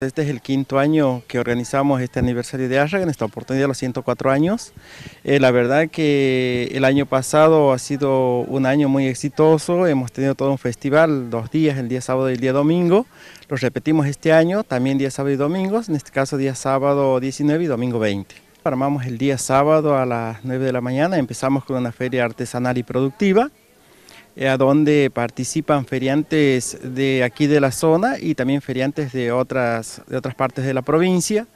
Este es el quinto año que organizamos este aniversario de ASRAG, en esta oportunidad de los 104 años. Eh, la verdad que el año pasado ha sido un año muy exitoso, hemos tenido todo un festival, dos días, el día sábado y el día domingo. Lo repetimos este año, también día sábado y domingo... en este caso día sábado 19 y domingo 20. Armamos el día sábado a las 9 de la mañana, empezamos con una feria artesanal y productiva. Eh, a donde participan feriantes de aquí de la zona y también feriantes de otras, de otras partes de la provincia.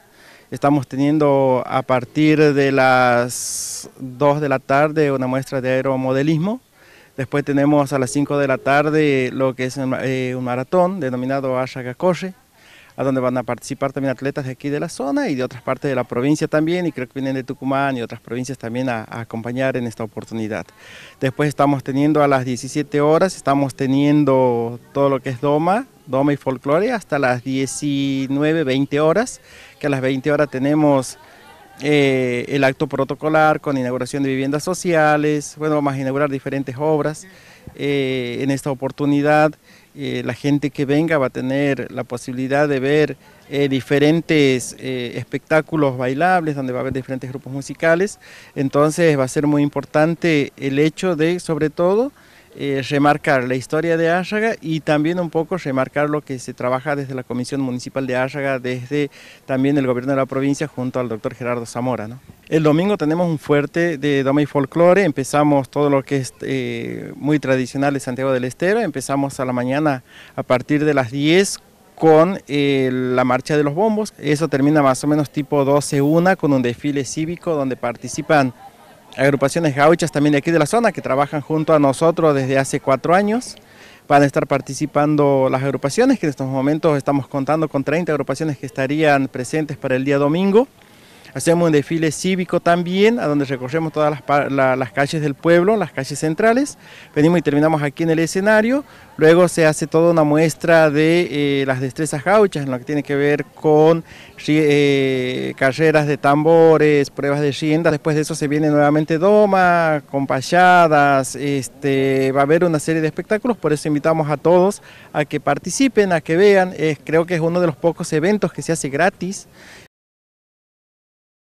Estamos teniendo a partir de las 2 de la tarde una muestra de aeromodelismo. Después tenemos a las 5 de la tarde lo que es un, eh, maratón denominado Ashagakoshe, a donde van a participar también atletas de aquí de la zona y de otras partes de la provincia también, y creo que vienen de Tucumán y otras provincias también a, acompañar en esta oportunidad. Después estamos teniendo a las 17 horas, estamos teniendo todo lo que es Doma, Doma y Folclore hasta las 19, 20 horas, que a las 20 horas tenemos eh, el acto protocolar con inauguración de viviendas sociales, bueno, vamos a inaugurar diferentes obras. Eh, en esta oportunidad eh, la gente que venga va a tener la posibilidad de ver diferentes espectáculos bailables, donde va a haber diferentes grupos musicales, entonces va a ser muy importante el hecho de, sobre todo, eh, remarcar la historia de Árraga y también un poco remarcar lo que se trabaja desde la Comisión Municipal de Árraga, desde también el gobierno de la provincia junto al doctor Gerardo Zamora. ¿no? El domingo tenemos un fuerte de Doma y folklore. empezamos todo lo que es eh, muy tradicional de Santiago del Estero, empezamos a la mañana a partir de las 10 con eh, la marcha de los bombos, eso termina más o menos tipo 12-1 con un desfile cívico donde participan agrupaciones gauchas también de aquí de la zona que trabajan junto a nosotros desde hace cuatro años. Van a estar participando las agrupaciones, que en estos momentos estamos contando con 30 agrupaciones que estarían presentes para el día domingo. Hacemos un desfile cívico también, a donde recorremos todas las, calles del pueblo, las calles centrales. Venimos y terminamos aquí en el escenario. Luego se hace toda una muestra de eh, las destrezas gauchas, en lo que tiene que ver con eh, carreras de tambores, pruebas de rienda. Después de eso se viene nuevamente doma, compayadas. este, va a haber una serie de espectáculos. Por eso invitamos a todos a que participen, a que vean. creo que es uno de los pocos eventos que se hace gratis.